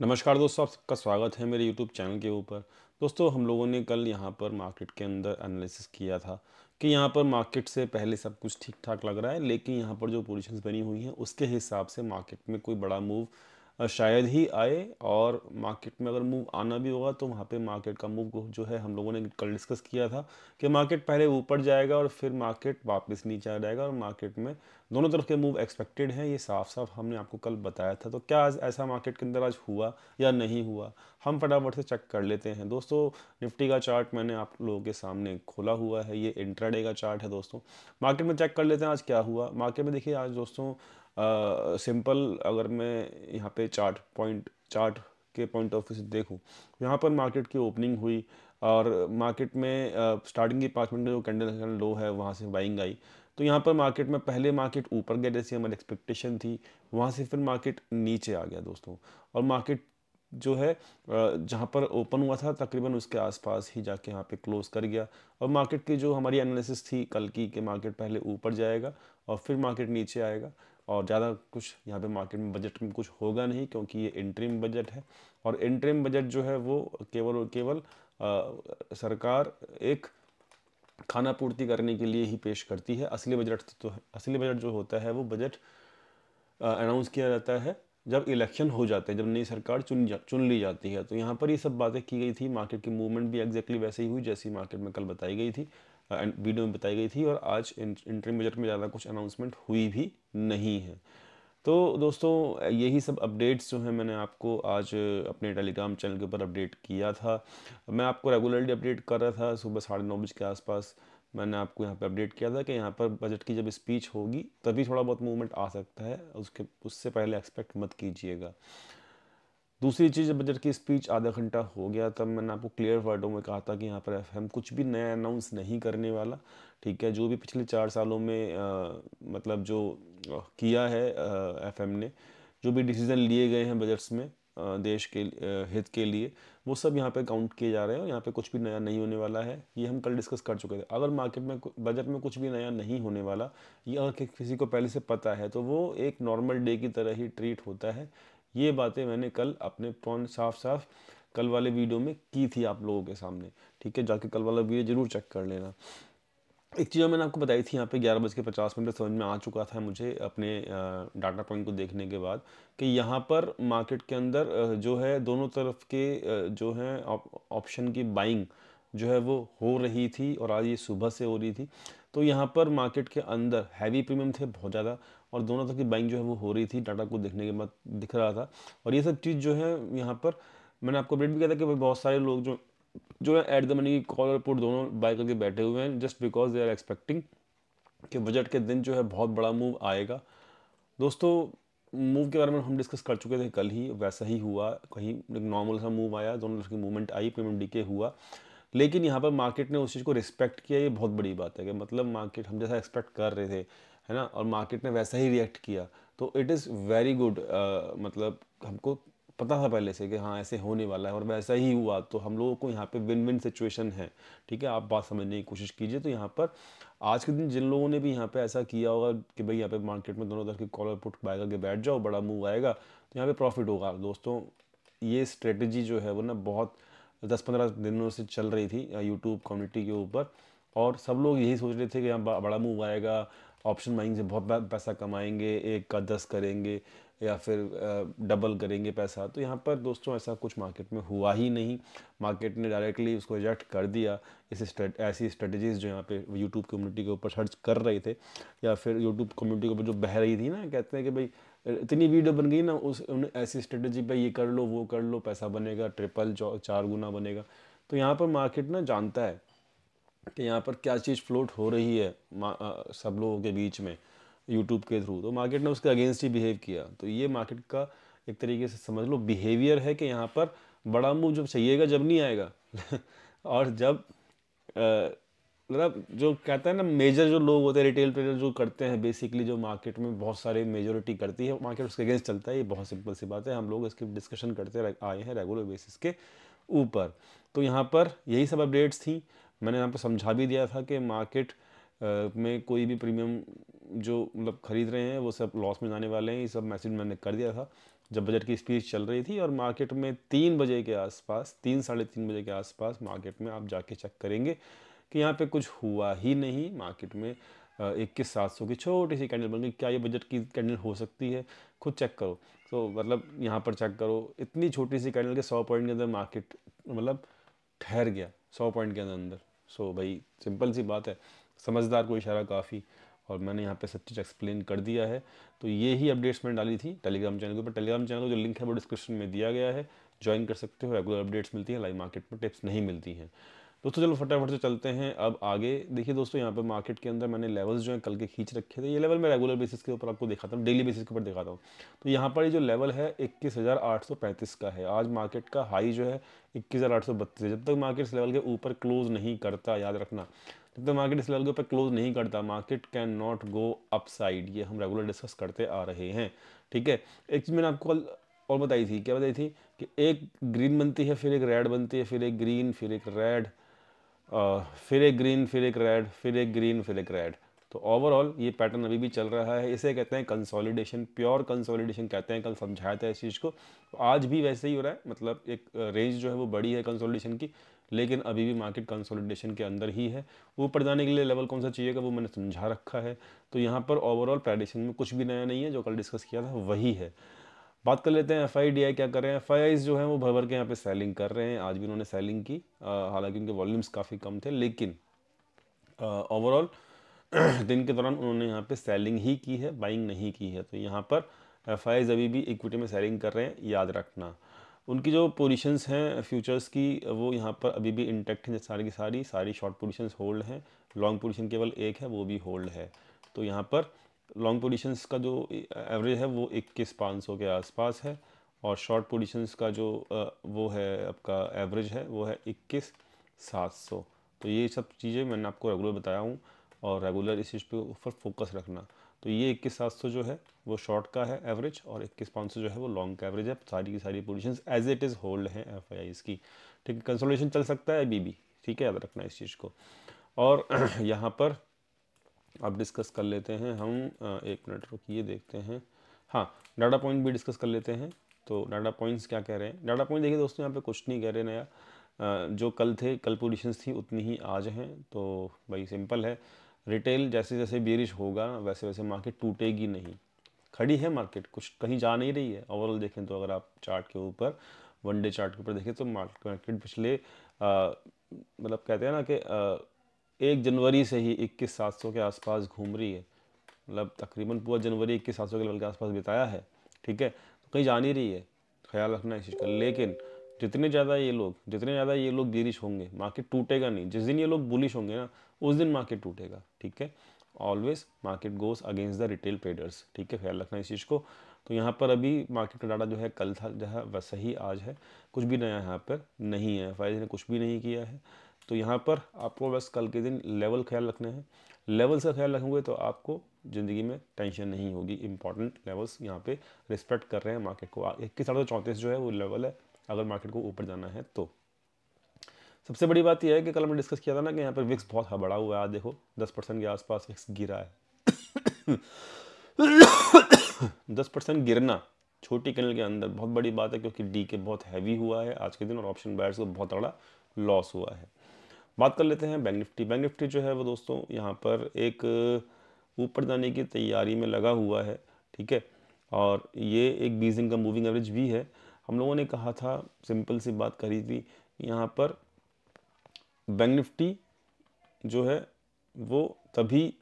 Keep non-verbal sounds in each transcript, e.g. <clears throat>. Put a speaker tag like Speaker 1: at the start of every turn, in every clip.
Speaker 1: नमस्कार दोस्तों आपका स्वागत है मेरे यूट्यूब चैनल के ऊपर दोस्तों हम लोगों ने कल यहाँ पर मार्केट के अंदर एनालिसिस किया था कि यहाँ पर मार्केट से पहले सब कुछ ठीक ठाक लग रहा है लेकिन यहाँ पर जो पोजीशंस बनी हुई हैं उसके हिसाब से मार्केट में कोई बड़ा मूव शायद ही आए और मार्केट में अगर मूव आना भी होगा तो वहाँ पे मार्केट का मूव जो है हम लोगों ने कल डिस्कस किया था कि मार्केट पहले ऊपर जाएगा और फिर मार्केट वापस नीचे आ जाएगा और मार्केट में दोनों तरफ के मूव एक्सपेक्टेड हैं ये साफ साफ हमने आपको कल बताया था तो क्या आज ऐसा मार्केट के अंदर आज हुआ या नहीं हुआ हम फटाफट से चेक कर लेते हैं दोस्तों निफ्टी का चार्ट मैंने आप लोगों के सामने खोला हुआ है ये इंट्राडे का चार्ट है दोस्तों मार्केट में चेक कर लेते हैं आज क्या हुआ मार्केट में देखिए आज दोस्तों सिंपल अगर मैं यहाँ पे चार्ट पॉइंट चार्ट के पॉइंट ऑफ व्यू से देखूँ यहाँ पर मार्केट की ओपनिंग हुई और मार्केट में स्टार्टिंग की पाँच मिनट में जो कैंडल लो है वहाँ से बाइंग आई तो यहाँ पर मार्केट में पहले मार्केट ऊपर गया जैसी हमारी एक्सपेक्टेशन थी वहाँ से फिर मार्केट नीचे आ गया दोस्तों और मार्केट जो है जहाँ पर ओपन हुआ था तकरीबन उसके आसपास ही जाके यहाँ पे क्लोज कर गया और मार्केट की जो हमारी एनालिसिस थी कल की कि मार्केट पहले ऊपर जाएगा और फिर मार्केट नीचे आएगा और ज़्यादा कुछ यहाँ पे मार्केट में बजट में कुछ होगा नहीं क्योंकि ये इंट्रीम बजट है और इंट्रीम बजट जो है वो केवल और केवल आ, सरकार एक खाना पूर्ति करने के लिए ही पेश करती है असली बजट तो असली बजट जो होता है वो बजट अनाउंस किया जाता है जब इलेक्शन हो जाते हैं जब नई सरकार चुन जा चुन ली जाती है तो यहाँ पर ये सब बातें की गई थी मार्केट की मूवमेंट भी एग्जैक्टली वैसे ही हुई जैसी मार्केट में कल बताई गई थी वीडियो में बताई गई थी और आज इंटरिम बजट में ज़्यादा कुछ अनाउंसमेंट हुई भी नहीं है तो दोस्तों यही सब अपडेट्स जो हैं मैंने आपको आज अपने टेलीग्राम चैनल के ऊपर अपडेट किया था मैं आपको रेगुलरली अपडेट कर रहा था सुबह साढ़े नौ बजे के आसपास मैंने आपको यहाँ पे अपडेट किया था कि यहाँ पर बजट की जब स्पीच होगी तभी थोड़ा बहुत मूवमेंट आ सकता है उसके उससे पहले एक्सपेक्ट मत कीजिएगा दूसरी चीज़ जब बजट की स्पीच आधा घंटा हो गया तब मैंने आपको क्लियर वर्डों में कहा था कि यहाँ पर एफ कुछ भी नया अनाउंस नहीं करने वाला ठीक है जो भी पिछले चार सालों में आ, मतलब जो किया है एफ ने जो भी डिसीज़न लिए गए हैं बजट्स में आ, देश के आ, हित के लिए वो सब यहाँ पे काउंट किए जा रहे हैं और यहाँ पे कुछ भी नया नहीं होने वाला है ये हम कल डिस्कस कर चुके थे अगर मार्केट में बजट में कुछ भी नया नहीं होने वाला ये अगर किसी को पहले से पता है तो वो एक नॉर्मल डे की तरह ही ट्रीट होता है ये बातें मैंने कल अपने पॉइंट साफ साफ कल वाले वीडियो में की थी आप लोगों के सामने ठीक है जाके कल वाला वीडियो जरूर चेक कर लेना एक चीज़ मैंने आपको बताई थी यहाँ पे ग्यारह बज के पचास मिनट समझ में आ चुका था मुझे अपने डाटा पॉइंट को देखने के बाद कि यहाँ पर मार्केट के अंदर जो है दोनों तरफ के जो है ऑप्शन की बाइंग जो है वो हो रही थी और आज ये सुबह से हो रही थी तो यहाँ पर मार्केट के अंदर हैवी प्रीमियम थे बहुत ज़्यादा और दोनों तक की बाइंग जो है वो हो रही थी टाटा को देखने के बाद दिख रहा था और ये सब चीज़ जो है यहाँ पर मैंने आपको अपडेट भी किया था कि बहुत सारे लोग जो जो है एट द मनी की कॉल और पुट दोनों बाय करके बैठे हुए हैं just because they are expecting कि बजट के दिन जो है बहुत बड़ा मूव आएगा दोस्तों मूव के बारे में हम डिस्कस कर चुके थे कल ही वैसा ही हुआ कहीं एक नॉर्मल सा मूव आया दोनों की मूवमेंट आई पेमेंट के हुआ लेकिन यहाँ पर मार्केट ने उस चीज़ को रिस्पेक्ट किया ये बहुत बड़ी बात है कि मतलब मार्केट हम जैसा एक्सपेक्ट कर रहे थे है ना और मार्केट ने वैसा ही रिएक्ट किया तो इट इज़ वेरी गुड मतलब हमको पता था पहले से कि हाँ ऐसे होने वाला है और वैसा ही हुआ तो हम लोगों को यहाँ पे विन विन सिचुएशन है ठीक है आप बात समझने की कोशिश कीजिए तो यहाँ पर आज के दिन जिन लोगों ने भी यहाँ पे ऐसा किया होगा कि भाई यहाँ पे मार्केट में दोनों तरफ की कॉलर पुट बाय करके बैठ जाओ बड़ा मूव आएगा तो यहाँ पर प्रॉफिट होगा दोस्तों ये स्ट्रेटजी जो है वो ना बहुत दस पंद्रह दिनों से चल रही थी यूट्यूब कम्युनिटी के ऊपर और सब लोग यही सोच रहे थे कि यहाँ बड़ा मूव आएगा ऑप्शन माइनिंग से बहुत पैसा कमाएंगे एक का दस करेंगे या फिर डबल करेंगे पैसा तो यहाँ पर दोस्तों ऐसा कुछ मार्केट में हुआ ही नहीं मार्केट ने डायरेक्टली उसको रिजेक्ट कर दिया इस स्ट्रेट, ऐसी स्ट्रेटजीज जो यहाँ पे यूट्यूब कम्युनिटी के ऊपर सर्च कर रहे थे या फिर यूट्यूब कम्युनिटी के ऊपर जो बह रही थी ना कहते हैं कि भाई इतनी वीडियो बन गई ना उस ऐसी स्ट्रेटजी पर ये कर लो वो कर लो पैसा बनेगा ट्रिपल चार गुना बनेगा तो यहाँ पर मार्केट ना जानता है कि यहाँ पर क्या चीज़ फ्लोट हो रही है आ, सब लोगों के बीच में यूट्यूब के थ्रू तो मार्केट ने उसके अगेंस्ट ही बिहेव किया तो ये मार्केट का एक तरीके से समझ लो बिहेवियर है कि यहाँ पर बड़ा मूव जब चाहिएगा जब नहीं आएगा <laughs> और जब मतलब जो कहते हैं ना मेजर जो लोग होते हैं रिटेल ट्रेडर जो करते हैं बेसिकली जो मार्केट में बहुत सारे मेजोरिटी करती है मार्केट उसके अगेंस्ट चलता है ये बहुत सिंपल सी बात है हम लोग इसकी डिस्कशन करते आए हैं रेगुलर बेसिस के ऊपर तो यहाँ पर यही सब अपडेट्स थी मैंने आपको समझा भी दिया था कि मार्केट में कोई भी प्रीमियम जो मतलब ख़रीद रहे हैं वो सब लॉस में जाने वाले हैं ये सब मैसेज मैंने कर दिया था जब बजट की स्पीच चल रही थी और मार्केट में तीन बजे के आसपास तीन साढ़े तीन बजे के आसपास मार्केट में आप जाके चेक करेंगे कि यहाँ पे कुछ हुआ ही नहीं मार्केट में इक्कीस सात सौ की छोटी सी कैंडल बन गई क्या ये बजट की कैंडल हो सकती है खुद चेक करो तो मतलब यहाँ पर चेक करो इतनी छोटी सी कैंडल के सौ पॉइंट के अंदर मार्केट मतलब ठहर गया सौ पॉइंट के अंदर सो भाई सिंपल सी बात है समझदार को इशारा काफ़ी और मैंने यहाँ पे सब चीज़ एक्सप्लेन कर दिया है तो ये ही अपडेट्स मैंने डाली थी टेलीग्राम चैनल के ऊपर टेलीग्राम चैनल का जो लिंक है वो डिस्क्रिप्शन में दिया गया है ज्वाइन कर सकते हो रेगुलर अपडेट्स मिलती हैं लाइव मार्केट में टिप्स नहीं मिलती हैं दोस्तों चलो फटाफट से चलते हैं अब आगे देखिए दोस्तों यहाँ पर मार्केट के अंदर मैंने लेवल्स जो हैं कल के खींच रखे थे ये लेवल मैं रेगुलर बेसिस के ऊपर आपको दिखाता हूँ डेली बेसिस के ऊपर दिखाता हूँ तो यहाँ पर ये जो लेवल है इक्कीस हज़ार आठ सौ पैंतीस का है आज मार्केट का हाई जो है इक्कीस हज़ार आठ सौ बत्तीस जब तक मार्केट इस लेवल के ऊपर क्लोज़ नहीं करता याद रखना जब तक मार्केट इस लेवल के ऊपर क्लोज़ नहीं करता market can not go side ये हम रेगुलर डिस्कस करते आ रहे हैं ठीक है एक चीज़ मैंने आपको कल और बताई थी क्या बताई थी कि एक ग्रीन बनती है फिर एक रेड बनती है फिर एक ग्रीन फिर एक रेड फिर एक ग्रीन फिर एक रेड फिर एक ग्रीन फिर एक रेड तो ओवरऑल ये पैटर्न अभी भी चल रहा है इसे कहते हैं कंसोलिडेशन प्योर कंसोलिडेशन कहते हैं कल समझाया था इस चीज़ को तो आज भी वैसे ही हो रहा है मतलब एक रेंज जो है वो बड़ी है कंसोलिडेशन की लेकिन अभी भी मार्केट कंसोलिडेशन के अंदर ही है ऊपर जाने के लिए लेवल कौन सा चाहिएगा वो मैंने समझा रखा है तो यहाँ पर ओवरऑल प्रेडिशन में कुछ भी नया नहीं है जो कल डिस्कस किया था वही है बात कर लेते हैं एफ आई क्या कर रहे हैं एफ आई जो है वो भर भर के यहाँ पे सेलिंग कर रहे हैं आज भी उन्होंने सेलिंग की हालांकि उनके वॉल्यूम्स काफ़ी कम थे लेकिन ओवरऑल <clears throat> दिन के दौरान उन्होंने यहाँ पे सेलिंग ही की है बाइंग नहीं की है तो यहाँ पर एफ अभी भी इक्विटी में सेलिंग कर रहे हैं याद रखना उनकी जो पोजीशंस हैं फ्यूचर्स की वो यहाँ पर अभी भी इंटेक्ट हैं सारी की सारी सारी शॉर्ट पोजीशंस होल्ड हैं लॉन्ग पोजीशन केवल एक है वो भी होल्ड है तो यहाँ पर लॉन्ग पोजीशंस का जो एवरेज है वो इक्कीस पाँच सौ के आसपास है और शॉर्ट पोजीशंस का जो वो है आपका एवरेज है वो है इक्कीस सात सौ तो ये सब चीज़ें मैंने आपको रेगुलर बताया हूँ और रेगुलर इस चीज़ पे ऊपर फोकस रखना तो ये इक्कीस सात सौ जो है वो शॉर्ट का है एवरेज और इक्कीस पाँच सौ जो है वो लॉन्ग का एवरेज है सारी की सारी position as it is hold हैं एफ आई की ठीक है चल सकता है बी ठीक है याद रखना इस चीज़ को और <clears throat> यहाँ पर अब डिस्कस कर लेते हैं हम एक मिनट रुकिए देखते हैं हाँ डाटा पॉइंट भी डिस्कस कर लेते हैं तो डाटा पॉइंट्स क्या कह रहे हैं डाटा पॉइंट देखिए दोस्तों यहाँ पे कुछ नहीं कह रहे नया जो कल थे कल पोजिशंस थी उतनी ही आज हैं तो भाई सिंपल है रिटेल जैसे जैसे बेरिश होगा वैसे वैसे मार्केट टूटेगी नहीं खड़ी है मार्केट कुछ कहीं जा नहीं रही है ओवरऑल देखें तो अगर आप चार्ट के ऊपर वनडे चार्ट के ऊपर देखें तो मार्केट पिछले मतलब कहते हैं ना कि एक जनवरी से ही इक्कीस सात सौ के आसपास घूम रही है मतलब तकरीबन पूरा जनवरी इक्कीस सात सौ के लेवल के आसपास बिताया है ठीक है तो कहीं जा नहीं रही है ख्याल रखना इस चीज़ का लेकिन जितने ज़्यादा ये लोग जितने ज़्यादा ये लोग गिरिश होंगे मार्केट टूटेगा नहीं जिस दिन ये लोग बुलिश होंगे ना उस दिन मार्केट टूटेगा ठीक है always market goes against the retail traders ठीक है ख्याल रखना इस चीज़ को तो यहाँ पर अभी मार्केट का डाटा जो है कल था जो है वैसा ही आज है कुछ भी नया यहाँ पर नहीं है एफ ने कुछ भी नहीं किया है तो यहाँ पर आपको बस कल के दिन लेवल ख्याल रखना है लेवल का ख्याल रखेंगे तो आपको ज़िंदगी में टेंशन नहीं होगी इंपॉर्टेंट लेवल्स यहाँ पे रिस्पेक्ट कर रहे हैं मार्केट को इक्कीस साढ़े चौंतीस जो है वो लेवल है अगर मार्केट को ऊपर जाना है तो सबसे बड़ी बात यह है कि कल हमने डिस्कस किया था ना कि यहाँ पर विक्स बहुत हबड़ा हाँ हुआ है देखो दस परसेंट के आसपास विक्स गिरा है <coughs> दस परसेंट गिरना छोटी कैनल के अंदर बहुत बड़ी बात है क्योंकि डी के बहुत हैवी हुआ है आज के दिन और ऑप्शन बायर्स को बहुत बड़ा लॉस हुआ है बात कर लेते हैं बैंक निफ्टी बैंक निफ्टी जो है वो दोस्तों यहाँ पर एक ऊपर जाने की तैयारी में लगा हुआ है ठीक है और ये एक बीस दिन का मूविंग एवरेज भी है हम लोगों ने कहा था सिंपल सी बात करी थी यहाँ पर बैंक निफ्टी जो है वो तभी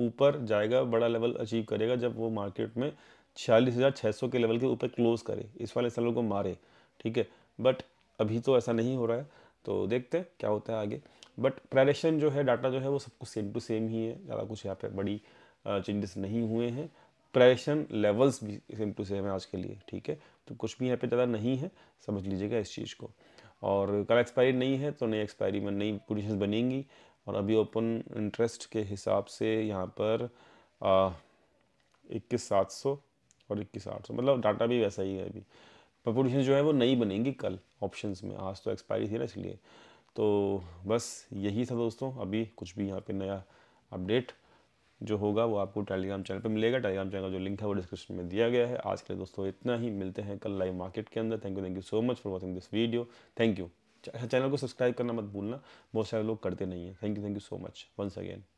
Speaker 1: ऊपर जाएगा बड़ा लेवल अचीव करेगा जब वो मार्केट में छियालीस हज़ार छः सौ के लेवल के ऊपर क्लोज़ करे इस वाले लेवल को मारे ठीक है बट अभी तो ऐसा नहीं हो रहा है तो देखते हैं क्या होता है आगे बट प्रेलेशन जो है डाटा जो है वो सब कुछ सेम टू सेम ही है ज़्यादा कुछ यहाँ पे बड़ी चेंजेस नहीं हुए हैं प्रेलेशन लेवल्स भी सेम टू सेम है आज के लिए ठीक है तो कुछ भी यहाँ पे ज़्यादा नहीं है समझ लीजिएगा इस चीज़ को और कल एक्सपायरी नहीं है तो नई एक्सपायरी में नई पोजिशन बनेंगी और अभी ओपन इंटरेस्ट के हिसाब से यहाँ पर इक्कीस सात सौ और इक्कीस आठ सौ मतलब डाटा भी वैसा ही है अभी पोजिशन जो है वो नई बनेंगी कल ऑप्शन में आज तो एक्सपायरी थी ना इसलिए तो बस यही था दोस्तों अभी कुछ भी यहाँ पे नया अपडेट जो होगा वो आपको टेलीग्राम चैनल पे मिलेगा टेलीग्राम चैनल का जो लिंक है वो डिस्क्रिप्शन में दिया गया है आज के लिए दोस्तों इतना ही मिलते हैं कल लाइव मार्केट के अंदर thank you thank you so much for watching this video thank you channel को सब्सक्राइब करना मत भूलना बहुत सारे लोग करते नहीं हैं thank you thank you so much once again